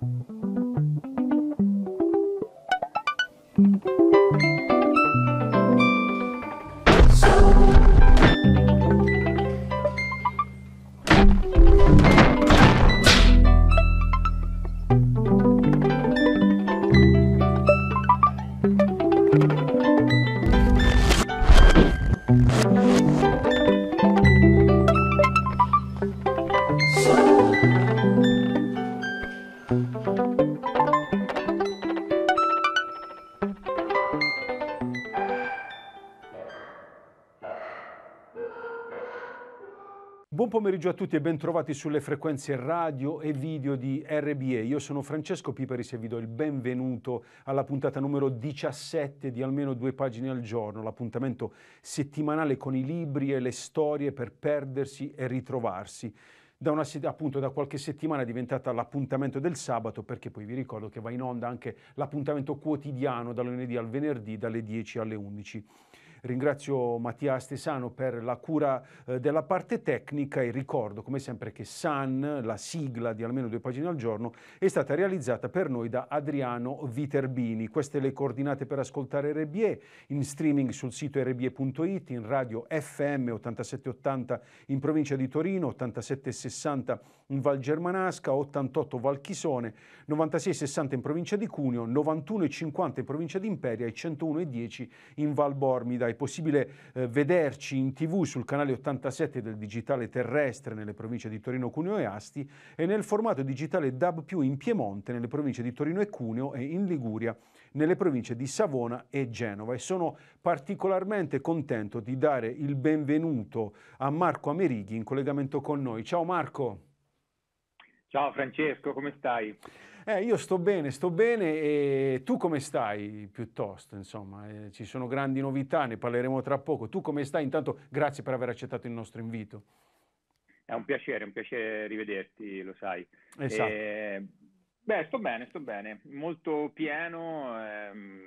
Thank you. pomeriggio a tutti e bentrovati sulle frequenze radio e video di RBA. Io sono Francesco Piperis e vi do il benvenuto alla puntata numero 17 di almeno due pagine al giorno, l'appuntamento settimanale con i libri e le storie per perdersi e ritrovarsi. Da, una, appunto, da qualche settimana è diventata l'appuntamento del sabato, perché poi vi ricordo che va in onda anche l'appuntamento quotidiano dal lunedì al venerdì dalle 10 alle 11. Ringrazio Mattia Stesano per la cura eh, della parte tecnica e ricordo come sempre che SAN, la sigla di almeno due pagine al giorno, è stata realizzata per noi da Adriano Viterbini. Queste le coordinate per ascoltare RBE in streaming sul sito rbie.it, in radio FM 8780 in provincia di Torino, 8760 in Val Germanasca, 88 Val Chisone, 9660 in provincia di Cuneo, 91,50 in provincia di Imperia e 101,10 in Val Bormida è possibile eh, vederci in tv sul canale 87 del digitale terrestre nelle province di Torino, Cuneo e Asti e nel formato digitale DAB più in Piemonte nelle province di Torino e Cuneo e in Liguria nelle province di Savona e Genova e sono particolarmente contento di dare il benvenuto a Marco Amerighi in collegamento con noi. Ciao Marco! Ciao Francesco, come stai? Eh, io sto bene, sto bene e tu come stai piuttosto? Insomma, eh, ci sono grandi novità, ne parleremo tra poco. Tu come stai? Intanto grazie per aver accettato il nostro invito. È un piacere, un piacere rivederti, lo sai. Esatto. Eh, beh, sto bene, sto bene. Molto pieno, ehm,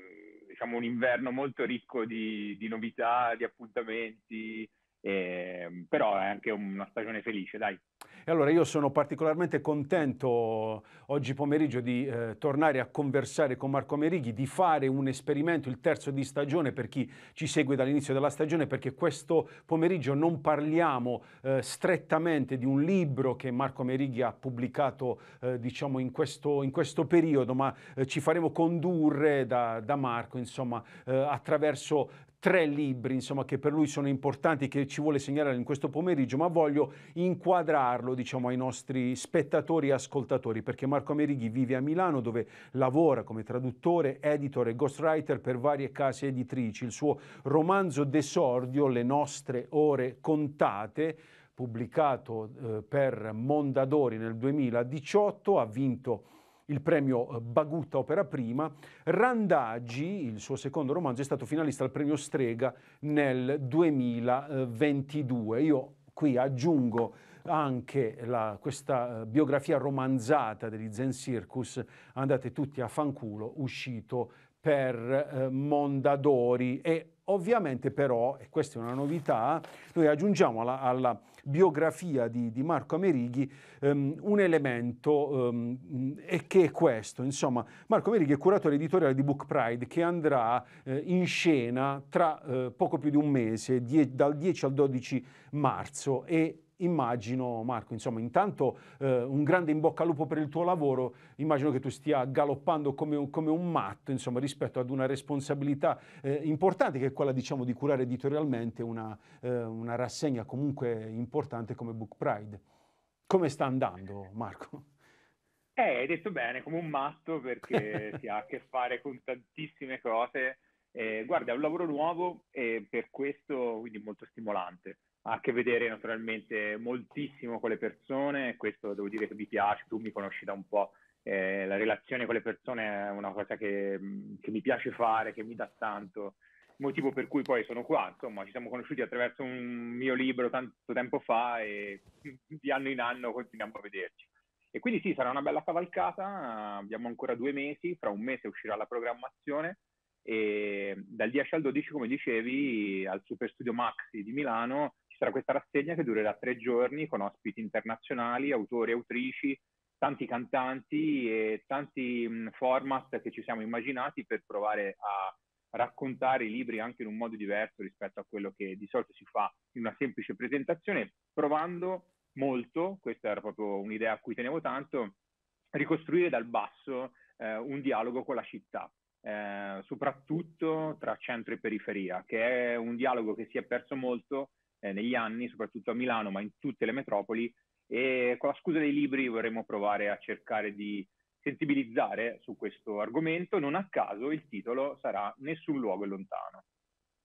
diciamo un inverno molto ricco di, di novità, di appuntamenti, eh, però è anche una stagione felice, dai. E allora io sono particolarmente contento oggi pomeriggio di eh, tornare a conversare con Marco Amerighi, di fare un esperimento, il terzo di stagione per chi ci segue dall'inizio della stagione, perché questo pomeriggio non parliamo eh, strettamente di un libro che Marco Amerighi ha pubblicato eh, diciamo in questo, in questo, periodo, ma eh, ci faremo condurre da, da Marco insomma, eh, attraverso tre libri, insomma, che per lui sono importanti, che ci vuole segnalare in questo pomeriggio, ma voglio inquadrarlo, diciamo, ai nostri spettatori e ascoltatori, perché Marco Amerighi vive a Milano dove lavora come traduttore, editor e ghostwriter per varie case editrici. Il suo romanzo d'esordio, Le nostre ore contate, pubblicato eh, per Mondadori nel 2018, ha vinto il premio eh, Baguta Opera Prima, Randagi, il suo secondo romanzo, è stato finalista al premio Strega nel 2022. Io qui aggiungo anche la, questa eh, biografia romanzata degli Zen Circus, andate tutti a fanculo, uscito per eh, Mondadori e Ovviamente però, e questa è una novità, noi aggiungiamo alla, alla biografia di, di, Marco Amerighi um, un elemento um, che è questo. Insomma, Marco Amerighi è curatore editoriale di Book Pride che andrà uh, in scena tra uh, poco più di un mese, die- dal 10 al 12 marzo e immagino, Marco, insomma, intanto eh, un grande in bocca al lupo per il tuo lavoro, immagino che tu stia galoppando come un, come un matto, insomma, rispetto ad una responsabilità eh, importante che è quella, diciamo, di curare editorialmente una, eh, una rassegna comunque importante come Book Pride. Come sta andando, Marco? Eh, hai detto bene, come un matto perché si ha a che fare con tantissime cose. Eh, guarda, è un lavoro nuovo e per questo quindi molto stimolante ha a che vedere naturalmente moltissimo con le persone, questo devo dire che mi piace, tu mi conosci da un po', eh, la relazione con le persone è una cosa che, mm, che, mi piace fare, che mi dà tanto, motivo per cui poi sono qua, insomma ci siamo conosciuti attraverso un mio libro tanto tempo fa e di anno in anno continuiamo a vederci. E quindi sì, sarà una bella cavalcata, abbiamo ancora due mesi, fra un mese uscirà la programmazione e dal 10 al 12, come dicevi, al Superstudio Maxi di Milano sarà questa rassegna che durerà tre giorni con ospiti internazionali, autori e autrici, tanti cantanti e tanti mh, format che ci siamo immaginati per provare a raccontare i libri anche in un modo diverso rispetto a quello che di solito si fa in una semplice presentazione, provando molto, questa era proprio un'idea a cui tenevo tanto, ricostruire dal basso eh, un dialogo con la città, eh, soprattutto tra centro e periferia, che è un dialogo che si è perso molto eh, negli anni, soprattutto a Milano, ma in tutte le metropoli, e con la scusa dei libri vorremmo provare a cercare di sensibilizzare su questo argomento. Non a caso il titolo sarà Nessun luogo è lontano.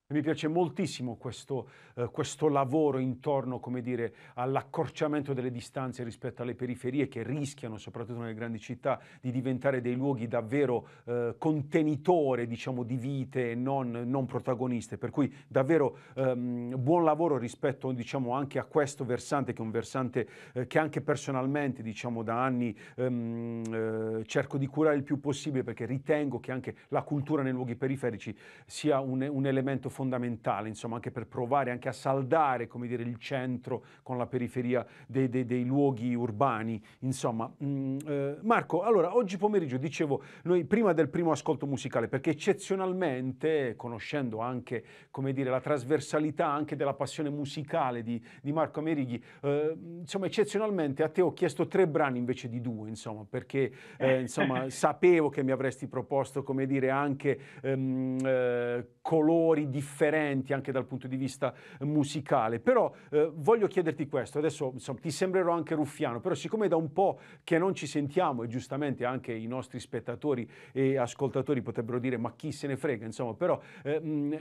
Mi piace moltissimo questo, eh, questo lavoro intorno dire, all'accorciamento delle distanze rispetto alle periferie che rischiano, soprattutto nelle grandi città, di diventare dei luoghi davvero eh, contenitori diciamo, di vite e non, non, protagoniste. Per cui davvero ehm, buon lavoro rispetto diciamo, anche a questo versante, che è un versante eh, che anche personalmente diciamo, da anni ehm, eh, cerco di curare il più possibile perché ritengo che anche la cultura nei luoghi periferici sia un, un elemento fondamentale fondamentale, insomma, anche per provare anche a saldare, come dire, il centro con la periferia dei, dei, dei luoghi urbani, insomma. Mm, eh, Marco, allora, oggi pomeriggio, dicevo, noi prima del primo ascolto musicale, perché eccezionalmente, conoscendo anche, come dire, la trasversalità anche della passione musicale di, di Marco Amerighi, eh, insomma, eccezionalmente a te ho chiesto tre brani invece di due, insomma, perché, eh, eh. insomma, sapevo che mi avresti proposto, come dire, anche ehm, eh, colori differenti differenti anche dal punto di vista eh, musicale. Però eh, voglio chiederti questo, adesso insomma, ti sembrerò anche ruffiano, però siccome da un po' che non ci sentiamo e giustamente anche i nostri spettatori e ascoltatori potrebbero dire ma chi se ne frega, insomma, però... Eh, mh, mm,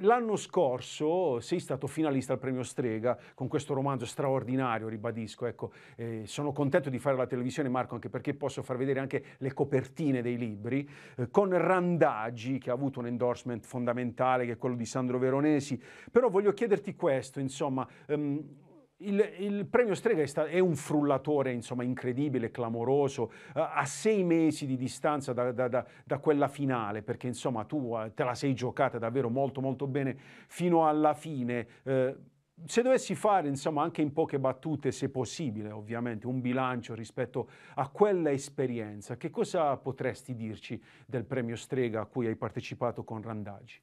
l'anno scorso sei stato finalista al premio Strega con questo romanzo straordinario, ribadisco. Ecco, eh, sono contento di fare la televisione, Marco, anche perché posso far vedere anche le copertine dei libri, eh, con Randaggi, che ha avuto un endorsement fondamentale, che è quello di Sandro Veronesi. Però voglio chiederti questo, insomma. Ehm, il, il, premio Strega è, sta, è un frullatore insomma, incredibile, clamoroso, eh, a sei mesi di distanza da, da, da, da, quella finale, perché insomma tu eh, te la sei giocata davvero molto molto bene fino alla fine. Eh, se dovessi fare, insomma, anche in poche battute, se possibile, ovviamente, un bilancio rispetto a quella esperienza, che cosa potresti dirci del premio Strega a cui hai partecipato con Randaggi?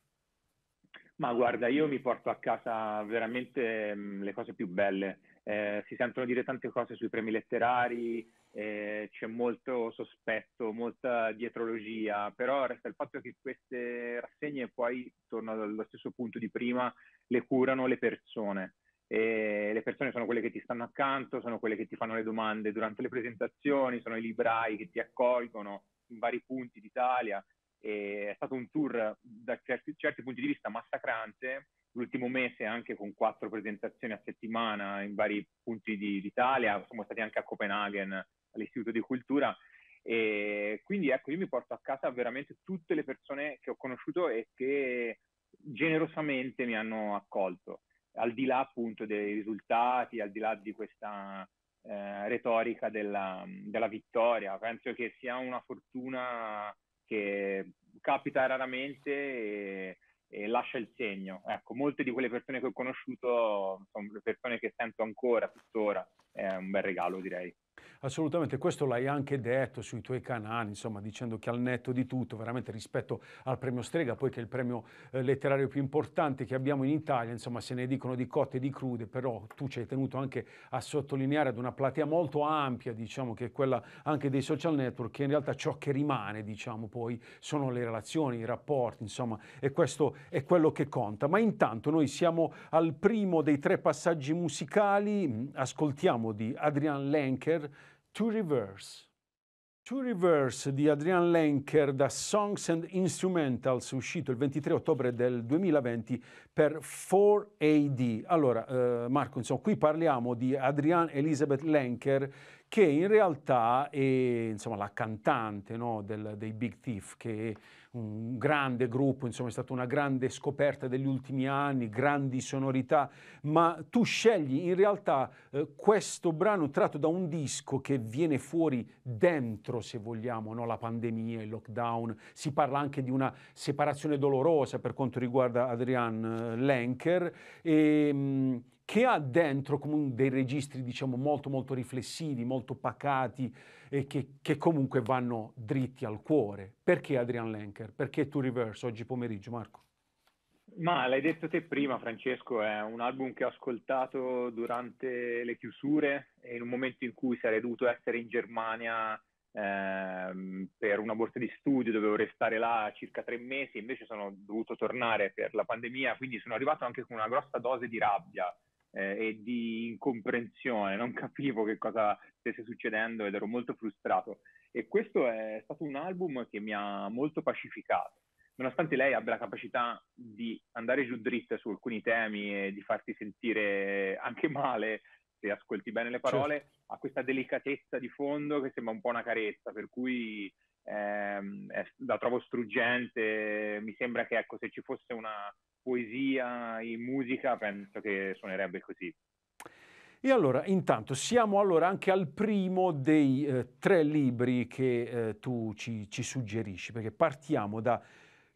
Ma guarda, io mi porto a casa veramente mh, mm, le cose più belle. Eh, si sentono dire tante cose sui premi letterari, eh, c'è molto sospetto, molta dietrologia, però resta il fatto che queste rassegne poi, torno allo stesso punto di prima, le curano le persone. E le persone sono quelle che ti stanno accanto, sono quelle che ti fanno le domande durante le presentazioni, sono i librai che ti accolgono in vari punti d'Italia e è stato un tour da certi, certi, punti di vista massacrante, l'ultimo mese anche con quattro presentazioni a settimana in vari punti di, d'Italia, siamo stati anche a Copenaghen all'Istituto di Cultura e quindi ecco io mi porto a casa veramente tutte le persone che ho conosciuto e che generosamente mi hanno accolto, al di là appunto dei risultati, al di là di questa eh, retorica della, della vittoria, penso che sia una fortuna che capita raramente e, e, lascia il segno. Ecco, molte di quelle persone che ho conosciuto sono le persone che sento ancora, tuttora, è un bel regalo direi assolutamente, questo l'hai anche detto sui tuoi canali, insomma, dicendo che al netto di tutto, veramente rispetto al premio Strega, poiché è il premio eh, letterario più importante che abbiamo in Italia, insomma, se ne dicono di cotte e di crude, però tu ci hai tenuto anche a sottolineare ad una platea molto ampia, diciamo, che è quella anche dei social network, che in realtà ciò che rimane, diciamo, poi sono le relazioni, i rapporti, insomma, e questo è quello che conta. Ma intanto noi siamo al primo dei tre passaggi musicali, mm, ascoltiamo di Adrian Lenker, To Reverse. To Reverse di Adrian Lenker da Songs and Instrumentals, uscito il 23 ottobre del 2020 per 4AD. Allora, eh, Marco, insomma, qui parliamo di Adrian Elizabeth Lenker che in realtà è insomma, la cantante no, del, dei Big Thief, che è un grande gruppo, insomma, è stata una grande scoperta degli ultimi anni, grandi sonorità, ma tu scegli in realtà eh, questo brano tratto da un disco che viene fuori dentro, se vogliamo, no? la pandemia, il lockdown, si parla anche di una separazione dolorosa per quanto riguarda Adrian eh, Lenker. E, ehm, mh, che ha dentro comunque dei registri diciamo molto molto riflessivi, molto pacati e che, che comunque vanno dritti al cuore. Perché Adrian Lenker? Perché Tu Reverse oggi pomeriggio, Marco? Ma l'hai detto te prima, Francesco, è un album che ho ascoltato durante le chiusure, in un momento in cui sarei dovuto essere in Germania ehm, per una borsa di studio, dovevo restare là circa tre mesi, invece sono dovuto tornare per la pandemia, quindi sono arrivato anche con una grossa dose di rabbia eh, e di incomprensione, non capivo che cosa stesse succedendo ed ero molto frustrato. E questo è stato un album che mi ha molto pacificato, nonostante lei abbia la capacità di andare giù dritta su alcuni temi e di farti sentire anche male se ascolti bene le parole, certo. ha questa delicatezza di fondo che sembra un po' una carezza, per cui ehm, la trovo struggente, mi sembra che ecco, se ci fosse una poesia in musica penso che suonerebbe così. E allora, intanto, siamo allora anche al primo dei eh, tre libri che eh, tu ci, ci suggerisci, perché partiamo da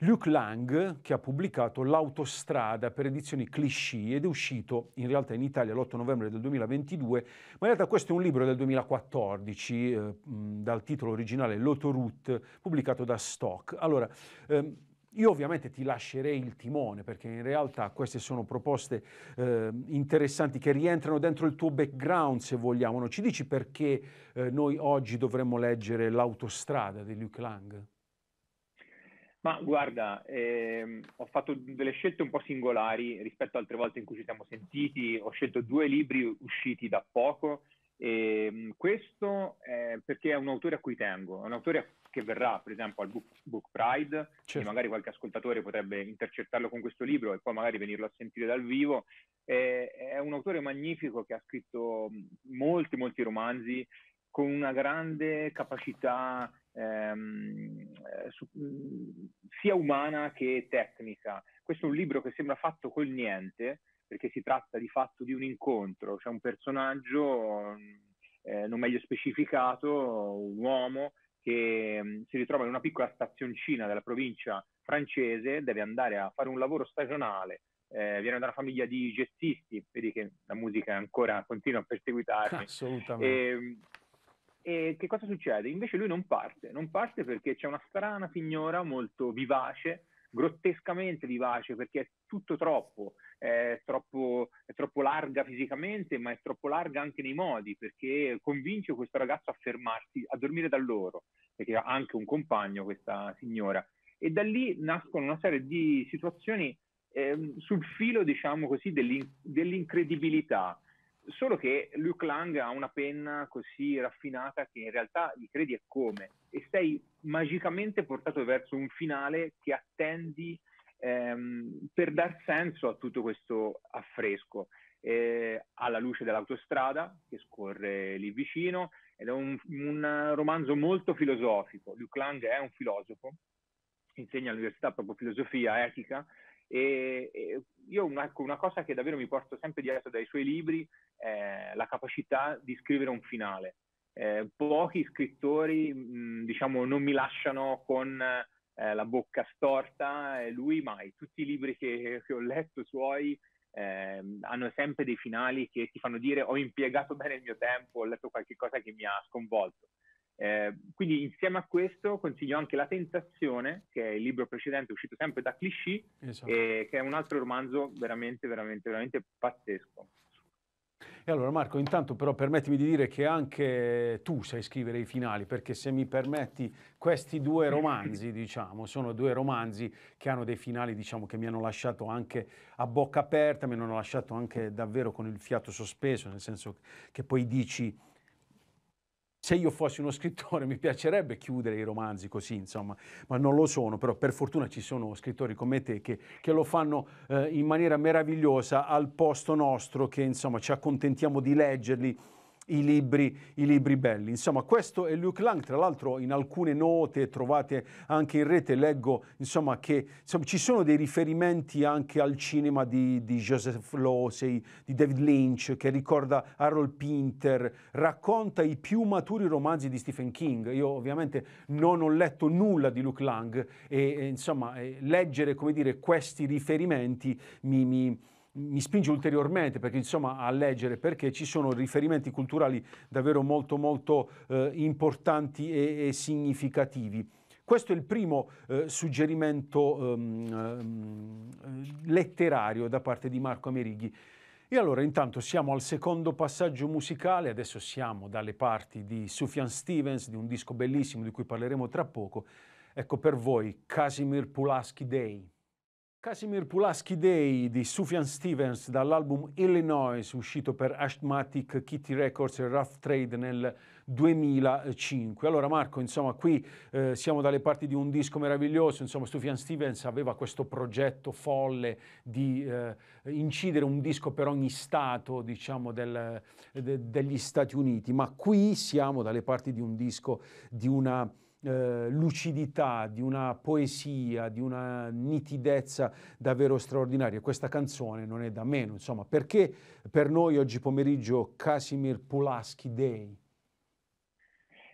Luke Lang, che ha pubblicato L'autostrada per edizioni Clichy ed è uscito in realtà in Italia l'8 novembre del 2022, ma in realtà questo è un libro del 2014 eh, dal titolo originale L'autoroute, pubblicato da Stock. Allora, ehm, io ovviamente ti lascerei il timone perché in realtà queste sono proposte eh, interessanti che rientrano dentro il tuo background se vogliamo. Non ci dici perché eh, noi oggi dovremmo leggere L'autostrada di Luke Lang? Ma guarda, ehm, ho fatto delle scelte un po' singolari rispetto altre volte in cui ci siamo sentiti, ho scelto due libri usciti da poco, ehm, questo è perché è un autore a cui tengo, è un autore che verrà per esempio al Book, book Pride, certo. magari qualche ascoltatore potrebbe intercettarlo con questo libro e poi magari venirlo a sentire dal vivo, è, è un autore magnifico che ha scritto molti, molti romanzi con una grande capacità ehm, eh, su, mm, sia umana che tecnica. Questo è un libro che sembra fatto col niente, perché si tratta di fatto di un incontro, c'è cioè un personaggio mm, eh, non meglio specificato, un uomo che mm, si ritrova in una piccola stazioncina della provincia francese, deve andare a fare un lavoro stagionale eh, viene da una famiglia di gestisti, vedi che la musica ancora continua a perseguitarmi. Assolutamente. E, ehm, e che cosa succede? Invece lui non parte, non parte perché c'è una strana signora molto vivace, grottescamente vivace perché è tutto troppo, è troppo, è troppo, larga fisicamente ma è troppo larga anche nei modi perché convince questo ragazzo a fermarsi, a dormire da loro perché ha anche un compagno questa signora e da lì nascono una serie di situazioni eh, sul filo diciamo così dell'in- dell'incredibilità Solo che Luke Lang ha una penna così raffinata che in realtà gli credi è come, e sei magicamente portato verso un finale che attendi ehm, per dar senso a tutto questo affresco. Eh, alla luce dell'autostrada che scorre lì vicino ed è un, un romanzo molto filosofico. Luke Lang è un filosofo, insegna all'università proprio filosofia, etica e, e io una, ecco, una, cosa che davvero mi porto sempre dietro dai suoi libri eh, la capacità di scrivere un finale. Eh, pochi scrittori, mh, mm, diciamo, non mi lasciano con eh, la bocca storta, eh, lui mai. Tutti i libri che, che ho letto suoi ehm, hanno sempre dei finali che ti fanno dire ho impiegato bene il mio tempo, ho letto qualcosa che mi ha sconvolto. Eh, quindi insieme a questo consiglio anche La Tentazione, che è il libro precedente uscito sempre da Clichy, esatto. e eh, che è un altro romanzo veramente, veramente, veramente pazzesco. E allora Marco, intanto però permettimi di dire che anche tu sai scrivere i finali, perché se mi permetti questi due romanzi, diciamo, sono due romanzi che hanno dei finali, diciamo, che mi hanno lasciato anche a bocca aperta, mi hanno lasciato anche davvero con il fiato sospeso, nel senso che poi dici se io fossi uno scrittore mi piacerebbe chiudere i romanzi così, insomma, ma non lo sono, però per fortuna ci sono scrittori come te che, che lo fanno eh, in maniera meravigliosa al posto nostro, che insomma ci accontentiamo di leggerli i libri, i libri belli. Insomma, questo è Luke Lang. Tra l'altro, in alcune note trovate anche in rete, leggo insomma, che insomma, ci sono dei riferimenti anche al cinema di, di Joseph Losey, di David Lynch, che ricorda Harold Pinter, racconta i più maturi romanzi di Stephen King. Io ovviamente non ho letto nulla di Luke Lang e, e insomma, leggere come dire, questi riferimenti mi, mi mi spinge ulteriormente perché insomma a leggere perché ci sono riferimenti culturali davvero molto molto eh, importanti e, e, significativi. Questo è il primo eh, suggerimento ehm, ehm, letterario da parte di Marco Amerighi. E allora intanto siamo al secondo passaggio musicale, adesso siamo dalle parti di Sufjan Stevens, di un disco bellissimo di cui parleremo tra poco. Ecco per voi Casimir Pulaski Day. Casimir Pulaski Day di Sufjan Stevens dall'album Illinois, uscito per Ashmatic Kitty Records e Rough Trade nel 2005. Allora Marco, insomma, qui eh, siamo dalle parti di un disco meraviglioso, insomma, Sufjan Stevens aveva questo progetto folle di eh, incidere un disco per ogni stato, diciamo, del, de, degli Stati Uniti, ma qui siamo dalle parti di un disco di una eh, lucidità, di una poesia, di una nitidezza davvero straordinaria. Questa canzone non è da meno, insomma, perché per noi oggi pomeriggio Casimir Pulaski Day?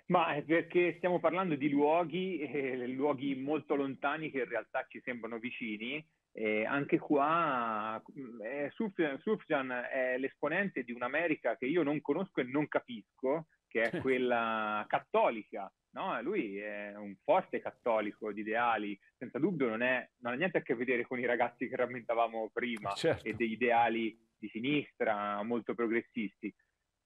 Ma è perché stiamo parlando di luoghi, eh, luoghi molto lontani che in realtà ci sembrano vicini. Eh, anche qua eh, Sufjan, Sufjan è l'esponente di un'America che io non conosco e non capisco, che è quella cattolica. No? Lui è un forte cattolico di ideali, senza dubbio non, è, non ha niente a che vedere con i ragazzi che rammentavamo prima certo. e degli ideali di sinistra molto progressisti.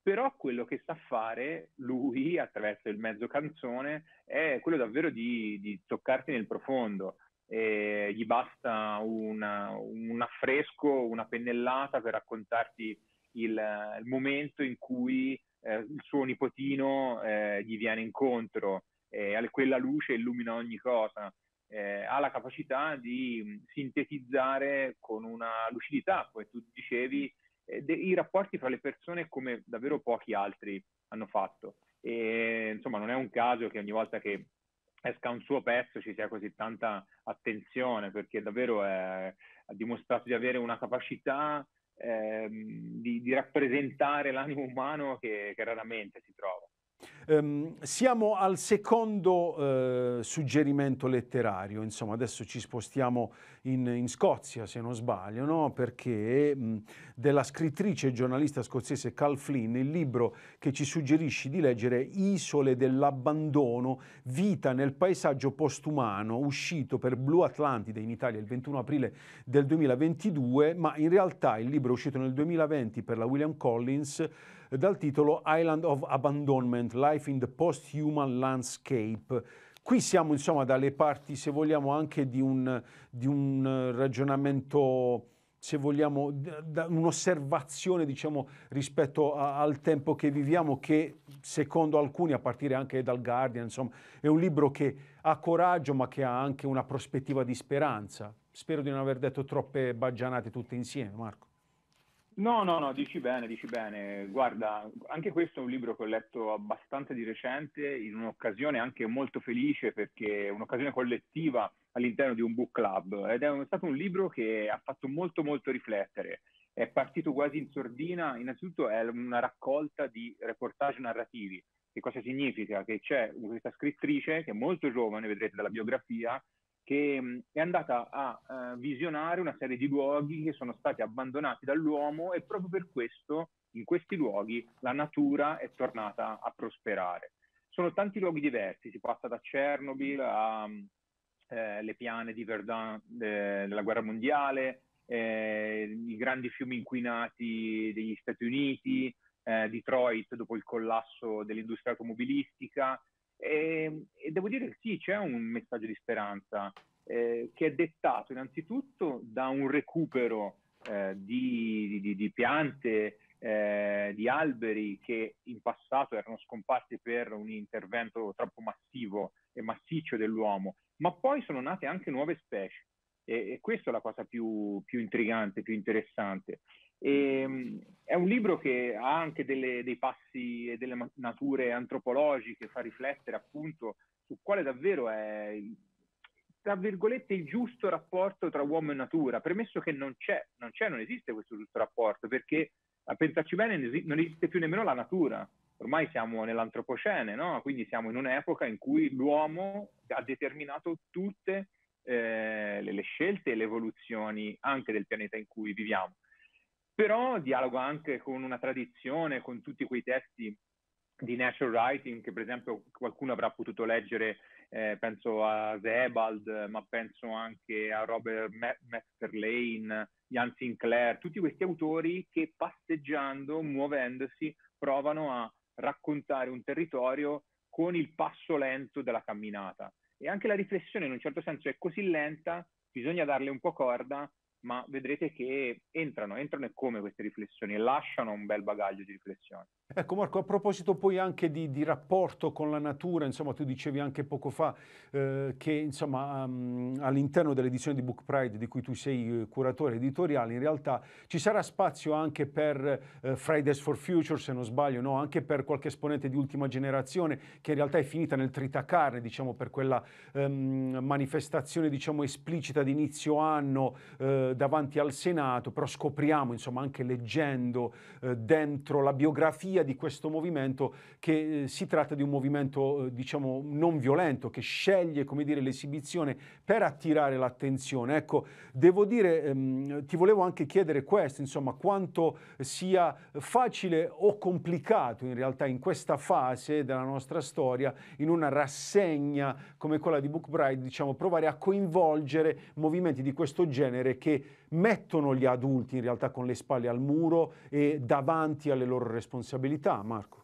Però quello che sa fare lui attraverso il mezzo canzone è quello davvero di, di toccarti nel profondo. E gli basta una, un affresco, una pennellata per raccontarti il, il momento in cui eh, il suo nipotino eh, gli viene incontro, eh, quella luce illumina ogni cosa, eh, ha la capacità di mm, sintetizzare con una lucidità, come tu dicevi, eh, de- i rapporti fra le persone come davvero pochi altri hanno fatto. E, insomma, non è un caso che ogni volta che esca un suo pezzo ci sia così tanta attenzione, perché davvero è, ha dimostrato di avere una capacità Ehm, di, di, rappresentare l'animo umano che, che raramente si trova. Um, siamo al secondo uh, suggerimento letterario, insomma adesso ci spostiamo in, in Scozia se non sbaglio, no? perché um, della scrittrice e giornalista scozzese Cal Flynn il libro che ci suggerisci di leggere è Isole dell'abbandono, vita nel paesaggio postumano, uscito per Blue Atlantide in Italia il 21 aprile del 2022, ma in realtà il libro è uscito nel 2020 per la William Collins dal titolo Island of Abandonment, Life in the Post-Human Landscape. Qui siamo insomma dalle parti, se vogliamo, anche di un, di un eh, ragionamento se vogliamo, un'osservazione diciamo, rispetto a, al tempo che viviamo che secondo alcuni, a partire anche dal Guardian, insomma, è un libro che ha coraggio ma che ha anche una prospettiva di speranza. Spero di non aver detto troppe baggianate tutte insieme, Marco. No, no, no, dici bene, dici bene. Guarda, anche questo è un libro che ho letto abbastanza di recente, in un'occasione anche molto felice perché è un'occasione collettiva all'interno di un book club ed è, un, è stato un libro che ha fatto molto molto riflettere. È partito quasi in sordina, innanzitutto è una raccolta di reportage narrativi. Che cosa significa? Che c'è questa scrittrice che è molto giovane, vedrete dalla biografia, che mm, è andata a uh, visionare una serie di luoghi che sono stati abbandonati dall'uomo e proprio per questo in questi luoghi la natura è tornata a prosperare. Sono tanti luoghi diversi, si passa da Chernobyl alle mm, eh, piane di Verdun eh, della guerra mondiale, eh, i grandi fiumi inquinati degli Stati Uniti, eh, Detroit dopo il collasso dell'industria automobilistica, e, ehm, e devo dire che sì, c'è un messaggio di speranza eh, che è dettato innanzitutto da un recupero eh, di, di, di, piante, eh, di alberi che in passato erano scomparsi per un intervento troppo massivo e massiccio dell'uomo, ma poi sono nate anche nuove specie. E, questa è la cosa più, più intrigante, più interessante. E, ehm, è un libro che ha anche delle, dei passi e delle nature antropologiche, fa riflettere appunto su quale davvero è tra virgolette il giusto rapporto tra uomo e natura, premesso che non c'è, non, c'è, non esiste questo giusto rapporto, perché a pensarci bene non esiste più nemmeno la natura, ormai siamo nell'antropocene, no? quindi siamo in un'epoca in cui l'uomo ha determinato tutte eh, le, le scelte e le evoluzioni anche del pianeta in cui viviamo però dialogo anche con una tradizione, con tutti quei testi di natural writing che per esempio qualcuno avrà potuto leggere, eh, penso a Zebald, ma penso anche a Robert Master Lane, Jan Sinclair, tutti questi autori che passeggiando, muovendosi, provano a raccontare un territorio con il passo lento della camminata. E anche la riflessione in un certo senso è così lenta, bisogna darle un po' corda ma vedrete che entrano, entrano e come queste riflessioni lasciano un bel bagaglio di riflessioni. Ecco Marco, a proposito poi anche di, di rapporto con la natura, insomma tu dicevi anche poco fa eh, che insomma um, all'interno dell'edizione di Book Pride di cui tu sei eh, curatore editoriale, in realtà ci sarà spazio anche per eh, Fridays for Future se non sbaglio, no? anche per qualche esponente di ultima generazione che in realtà è finita nel tritacare diciamo per quella um, manifestazione diciamo esplicita di inizio anno eh, davanti al Senato, però scopriamo, insomma, anche leggendo eh, dentro la biografia di questo movimento, che eh, si tratta di un movimento, eh, diciamo, non violento, che sceglie, come dire, l'esibizione per attirare l'attenzione. Ecco, devo dire, ehm, ti volevo anche chiedere questo, insomma, quanto sia facile o complicato in realtà in questa fase della nostra storia, in una rassegna come quella di Bookbride, diciamo, provare a coinvolgere movimenti di questo genere che mettono gli adulti in realtà con le spalle al muro e davanti alle loro responsabilità, Marco?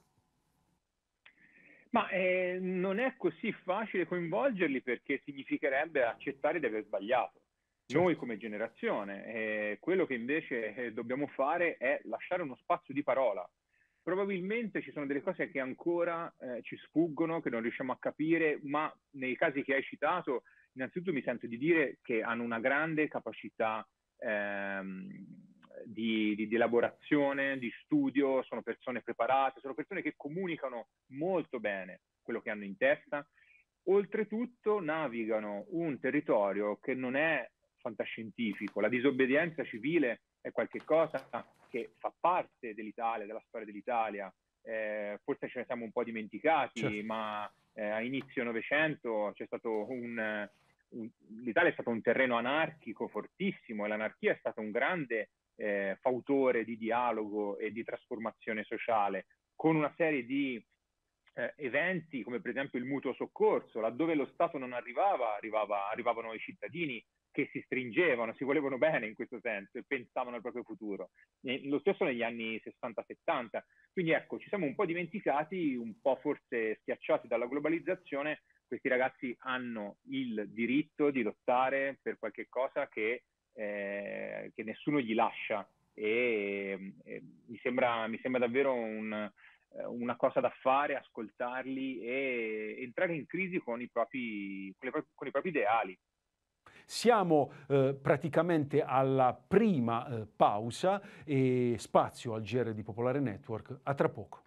Ma eh, non è così facile coinvolgerli perché significherebbe accettare di aver sbagliato. Certo. Noi come generazione, eh, quello che invece eh, dobbiamo fare è lasciare uno spazio di parola. Probabilmente ci sono delle cose che ancora eh, ci sfuggono, che non riusciamo a capire, ma nei casi che hai citato innanzitutto mi sento di dire che hanno una grande capacità ehm, di, di, di, elaborazione, di studio, sono persone preparate, sono persone che comunicano molto bene quello che hanno in testa. Oltretutto navigano un territorio che non è fantascientifico, la disobbedienza civile è qualcosa che fa parte dell'Italia, della storia dell'Italia, eh, forse ce ne siamo un po' dimenticati, certo. ma eh, a inizio Novecento c'è stato un, l'Italia è stato un terreno anarchico fortissimo e l'anarchia è stato un grande eh, fautore di dialogo e di trasformazione sociale con una serie di eh, eventi come per esempio il mutuo soccorso, laddove lo Stato non arrivava, arrivava arrivavano i cittadini che si stringevano, si volevano bene in questo senso e pensavano al proprio futuro. E lo stesso negli anni 60-70. Quindi ecco, ci siamo un po' dimenticati, un po' forse schiacciati dalla globalizzazione, questi ragazzi hanno il diritto di lottare per qualche cosa che, eh, che nessuno gli lascia e, e mi, sembra, mi, sembra, davvero un, una cosa da fare, ascoltarli e entrare in crisi con i propri, con le, con i propri ideali. Siamo eh, praticamente alla prima eh, pausa e spazio al GR di Popolare Network. A tra poco.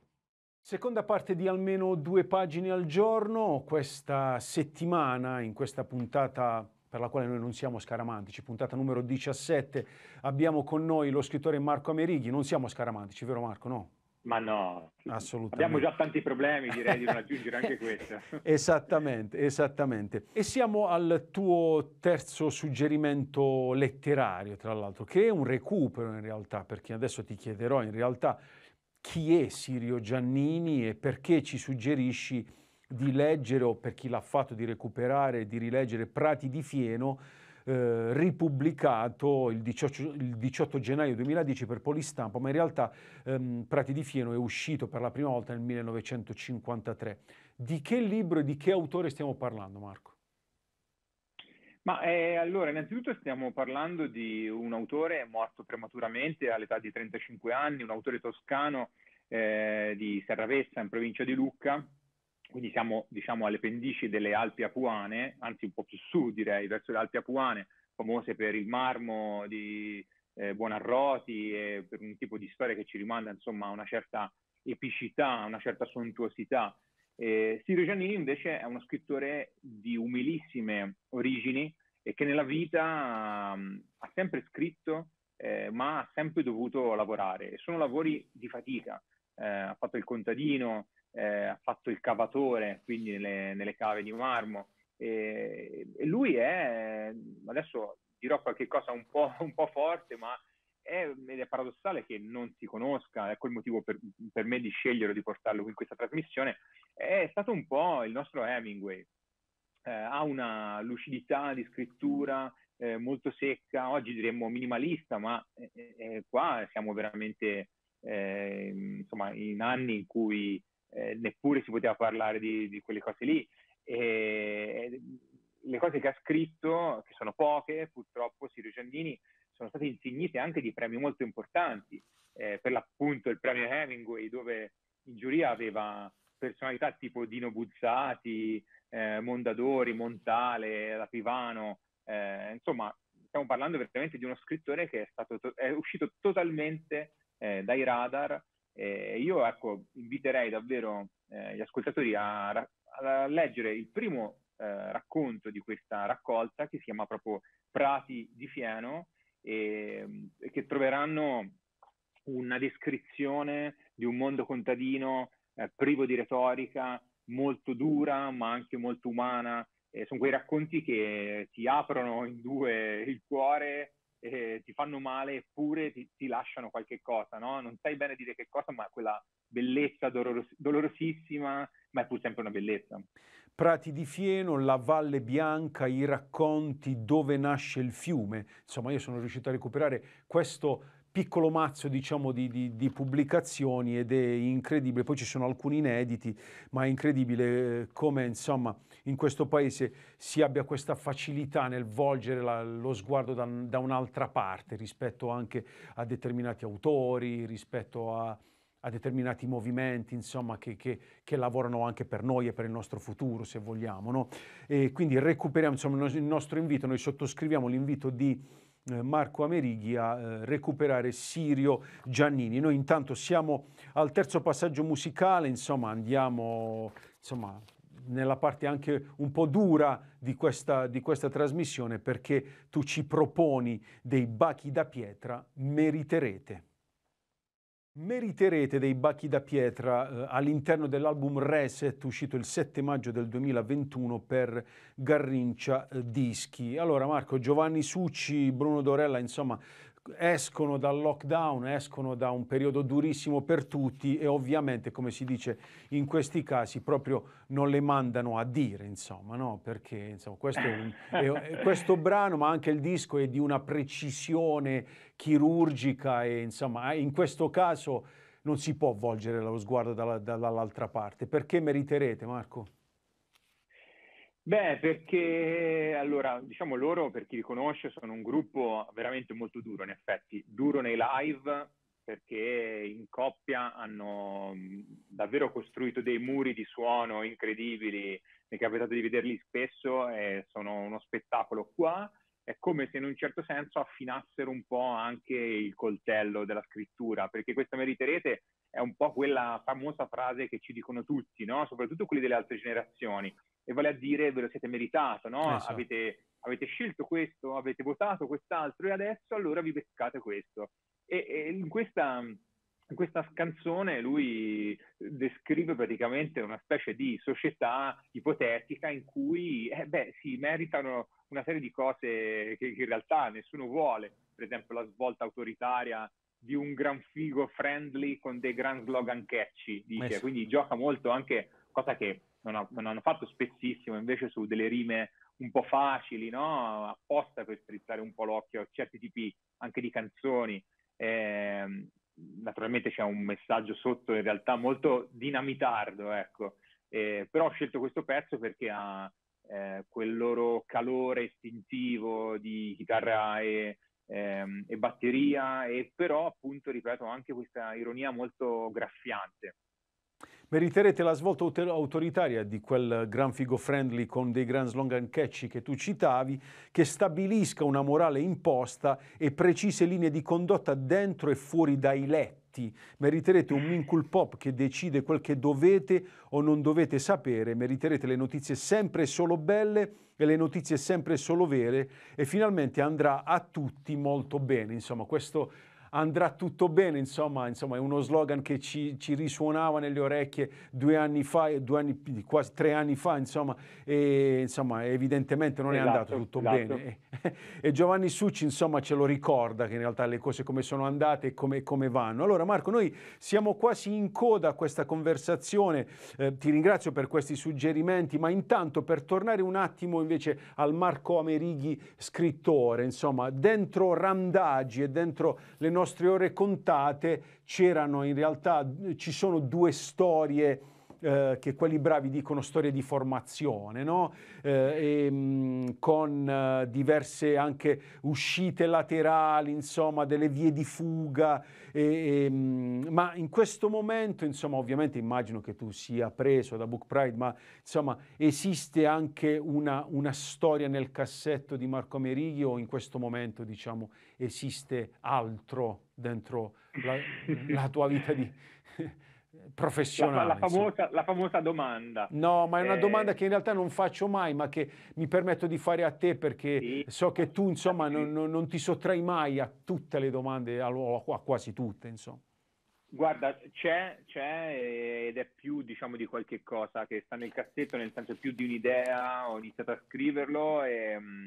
Seconda parte di almeno due pagine al giorno, questa settimana, in questa puntata per la quale noi non siamo scaramantici, puntata numero 17, abbiamo con noi lo scrittore Marco Amerighi, non siamo scaramantici, vero Marco? No? Ma no, assolutamente. Abbiamo già tanti problemi, direi di non aggiungere anche questa. esattamente, esattamente. E siamo al tuo terzo suggerimento letterario, tra l'altro, che è un recupero in realtà, perché adesso ti chiederò in realtà chi è Sirio Giannini e perché ci suggerisci di leggere, o per chi l'ha fatto, di recuperare, di rileggere Prati di Fieno, eh, ripubblicato il 18, il 18, gennaio 2010 per Polistampo, ma in realtà ehm, Prati di Fieno è uscito per la prima volta nel 1953. Di che libro e di che autore stiamo parlando, Marco? Ma eh, allora, innanzitutto stiamo parlando di un autore morto prematuramente all'età di 35 anni, un autore toscano eh, di Serravessa in provincia di Lucca, quindi siamo diciamo alle pendici delle Alpi Apuane, anzi un po' più su direi, verso le Alpi Apuane, famose per il marmo di eh, Buonarroti e per un tipo di storia che ci rimanda insomma a una certa epicità, a una certa sontuosità eh, Sirio Giannini invece è uno scrittore di umilissime origini e che nella vita mh, mm, ha sempre scritto eh, ma ha sempre dovuto lavorare e sono lavori di fatica. Eh, ha fatto il contadino, eh, ha fatto il cavatore, quindi nelle, nelle cave di marmo. E, e lui è, adesso dirò qualche cosa un po', un po forte, ma è, ed è paradossale che non si conosca, ecco il motivo per, per me di scegliere di portarlo qui in questa trasmissione, è stato un po' il nostro Hemingway. Eh, ha una lucidità di scrittura eh, molto secca, oggi diremmo minimalista, ma eh, eh, eh qua siamo veramente eh, insomma, in anni in cui neppure si poteva parlare di, di quelle cose lì. E, le cose che ha scritto, che sono poche, purtroppo Sirio Giannini sono state insignite anche di premi molto importanti, eh, per l'appunto il premio Hemingway dove in giuria aveva personalità tipo Dino Buzzati, eh, Mondadori, Montale, La Pivano, eh, insomma stiamo parlando veramente di uno scrittore che è, stato to- è uscito totalmente eh, dai radar e io ecco, inviterei davvero eh, gli ascoltatori a, ra- a, leggere il primo eh, racconto di questa raccolta che si chiama proprio Prati di Fieno e, ehm, e che troveranno una descrizione di un mondo contadino eh, privo di retorica, molto dura ma anche molto umana. Eh, sono quei racconti che ti aprono in due il cuore, eh, ti fanno male eppure ti, ti lasciano qualche cosa, no? Non sai bene dire che cosa, ma quella bellezza doloros- dolorosissima, ma è pur sempre una bellezza. Prati di Fieno, la Valle Bianca, i racconti dove nasce il fiume. Insomma, io sono riuscito a recuperare questo piccolo mazzo diciamo, di, di, di, pubblicazioni ed è incredibile, poi ci sono alcuni inediti, ma è incredibile eh, come insomma, in questo paese si abbia questa facilità nel volgere la, lo sguardo da, da un'altra parte rispetto anche a determinati autori, rispetto a, a determinati movimenti, insomma, che, che, che, lavorano anche per noi e per il nostro futuro, se vogliamo. No? E quindi recuperiamo insomma, il nostro invito, noi sottoscriviamo l'invito di eh, Marco Amerighi a eh, recuperare Sirio Giannini. Noi intanto siamo al terzo passaggio musicale, insomma, andiamo insomma, nella parte anche un po' dura di questa, di questa trasmissione perché tu ci proponi dei bachi da pietra, meriterete. Meriterete dei bacchi da pietra eh, all'interno dell'album Reset uscito il 7 maggio del 2021 per Garrincia eh, Dischi. Allora Marco, Giovanni Succi, Bruno Dorella, insomma escono dal lockdown, escono da un periodo durissimo per tutti e ovviamente, come si dice in questi casi, proprio non le mandano a dire, insomma, no? perché insomma, questo, è un, è, questo, brano, ma anche il disco, è di una precisione chirurgica e insomma, eh, in questo caso non si può volgere lo sguardo dalla, dall'altra parte. Perché meriterete, Marco? Beh, perché allora, diciamo loro, per chi li conosce, sono un gruppo veramente molto duro, in effetti, duro nei live perché in coppia hanno mm, davvero costruito dei muri di suono incredibili, mi è capitato di vederli spesso e sono uno spettacolo qua, è come se in un certo senso affinassero un po' anche il coltello della scrittura, perché questa meriterete è un po' quella famosa frase che ci dicono tutti, no? soprattutto quelli delle altre generazioni e vale a dire ve lo siete meritato, no? eh, so. Certo. avete, avete, scelto questo, avete votato quest'altro e adesso allora vi pescate questo. E, e in, questa, in, questa, canzone lui descrive praticamente una specie di società ipotetica in cui eh, beh, si meritano una serie di cose che, in realtà nessuno vuole, per esempio la svolta autoritaria di un gran figo friendly con dei gran slogan catchy, dice. Eh quindi gioca molto anche cosa che non, ha, non, hanno fatto spessissimo, invece su delle rime un po' facili, no? apposta per strizzare un po' l'occhio a certi tipi anche di canzoni. Eh, naturalmente c'è un messaggio sotto in realtà molto dinamitardo, ecco. Eh, però ho scelto questo pezzo perché ha eh, quel loro calore istintivo di chitarra e, ehm, e batteria e però appunto, ripeto, anche questa ironia molto graffiante. Meriterete la svolta autoritaria di quel gran figo friendly con dei grand slogan catchy che tu citavi, che stabilisca una morale imposta e precise linee di condotta dentro e fuori dai letti meriterete un Minkul Pop che decide quel che dovete o non dovete sapere, meriterete le notizie sempre solo belle e le notizie sempre solo vere e finalmente andrà a tutti molto bene. Insomma, questo andrà tutto bene, insomma, insomma è uno slogan che ci, ci, risuonava nelle orecchie due anni fa, due anni, quasi tre anni fa, insomma, e, insomma evidentemente non esatto, è andato tutto esatto. bene. E Giovanni Succi, insomma, ce lo ricorda che in realtà le cose come sono andate e come, come vanno. Allora Marco, noi siamo quasi in coda a questa conversazione, eh, ti ringrazio per questi suggerimenti, ma intanto per tornare un attimo invece al Marco Amerighi scrittore, insomma, dentro randaggi e dentro le nostre nostre ore contate c'erano in realtà, ci sono due storie eh, che quelli bravi dicono storie di formazione, no? eh, e, ehm, mh, con eh, diverse anche uscite laterali, insomma, delle vie di fuga. E, e, ehm, mh, ma in questo momento, insomma, ovviamente immagino che tu sia preso da Book Pride, ma insomma, esiste anche una, una storia nel cassetto di Marco Merighi o in questo momento, diciamo, esiste altro dentro la, la tua vita di... professionale. La, la, famosa, la, famosa, domanda. No, ma è una eh... domanda che in realtà non faccio mai, ma che mi permetto di fare a te perché sì. so che tu, insomma, sì. non, non, ti sottrai mai a tutte le domande, a, a quasi tutte, insomma. Guarda, c'è, c'è eh, ed è più diciamo di qualche cosa che sta nel cassetto, nel senso più di un'idea, ho iniziato a scriverlo e, mm,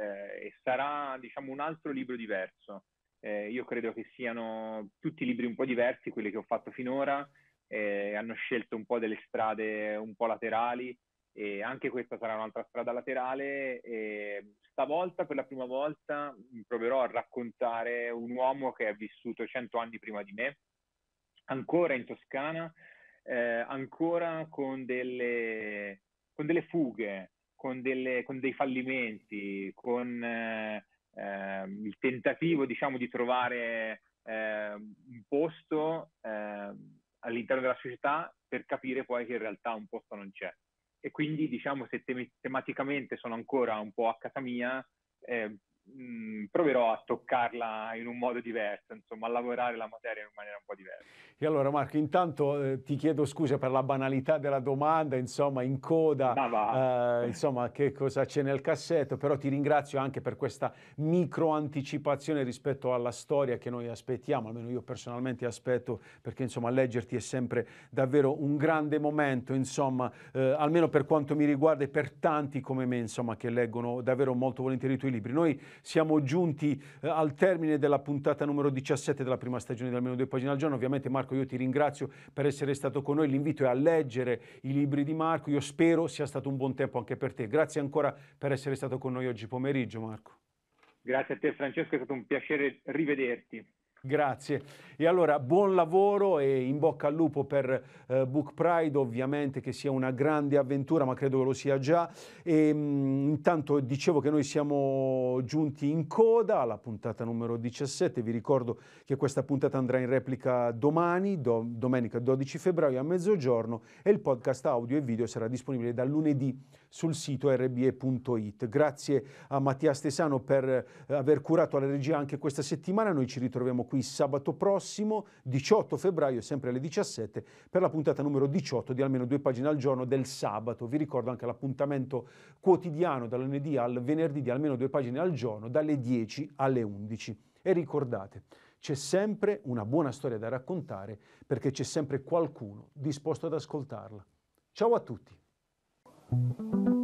eh, e sarà diciamo un altro libro diverso. Eh, io credo che siano tutti libri un po' diversi quelli che ho fatto finora eh, hanno scelto un po' delle strade un po' laterali e anche questa sarà un'altra strada laterale e stavolta per la prima volta proverò a raccontare un uomo che ha vissuto 100 anni prima di me ancora in Toscana eh, ancora con delle, con delle fughe con, delle, con, dei fallimenti con eh, ehm, il tentativo diciamo di trovare eh, un posto ehm, all'interno della società per capire poi che in realtà un posto non c'è. E quindi diciamo se tem- tematicamente sono ancora un po' a casa mia, eh, mh, mm, proverò a toccarla in un modo diverso, insomma a lavorare la materia in maniera un po' diversa. E allora Marco, intanto eh, ti chiedo scusa per la banalità della domanda, insomma in coda, eh, insomma che cosa c'è nel cassetto, però ti ringrazio anche per questa micro anticipazione rispetto alla storia che noi aspettiamo, almeno io personalmente aspetto perché insomma leggerti è sempre davvero un grande momento, insomma eh, almeno per quanto mi riguarda e per tanti come me insomma che leggono davvero molto volentieri i tuoi libri. Noi siamo giunti eh, al termine della puntata numero 17 della prima stagione di Almeno due pagine al giorno, ovviamente Marco Marco, io ti ringrazio per essere stato con noi, l'invito è a leggere i libri di Marco, io spero sia stato un buon tempo anche per te. Grazie ancora per essere stato con noi oggi pomeriggio Marco. Grazie a te Francesco, è stato un piacere rivederti. Grazie. E allora buon lavoro e in bocca al lupo per eh, Book Pride, ovviamente che sia una grande avventura, ma credo che lo sia già. E, mh, mm, intanto dicevo che noi siamo giunti in coda alla puntata numero 17, vi ricordo che questa puntata andrà in replica domani, do, domenica 12 febbraio a mezzogiorno e il podcast audio e video sarà disponibile dal lunedì sul sito rbe.it. Grazie a Mattia Stesano per eh, aver curato la regia anche questa settimana. Noi ci ritroviamo qui sabato prossimo, 18 febbraio, sempre alle 17, per la puntata numero 18 di almeno due pagine al giorno del sabato. Vi ricordo anche l'appuntamento quotidiano dal lunedì al venerdì di almeno due pagine al giorno, dalle 10 alle 11. E ricordate, c'è sempre una buona storia da raccontare perché c'è sempre qualcuno disposto ad ascoltarla. Ciao a tutti! Thank you.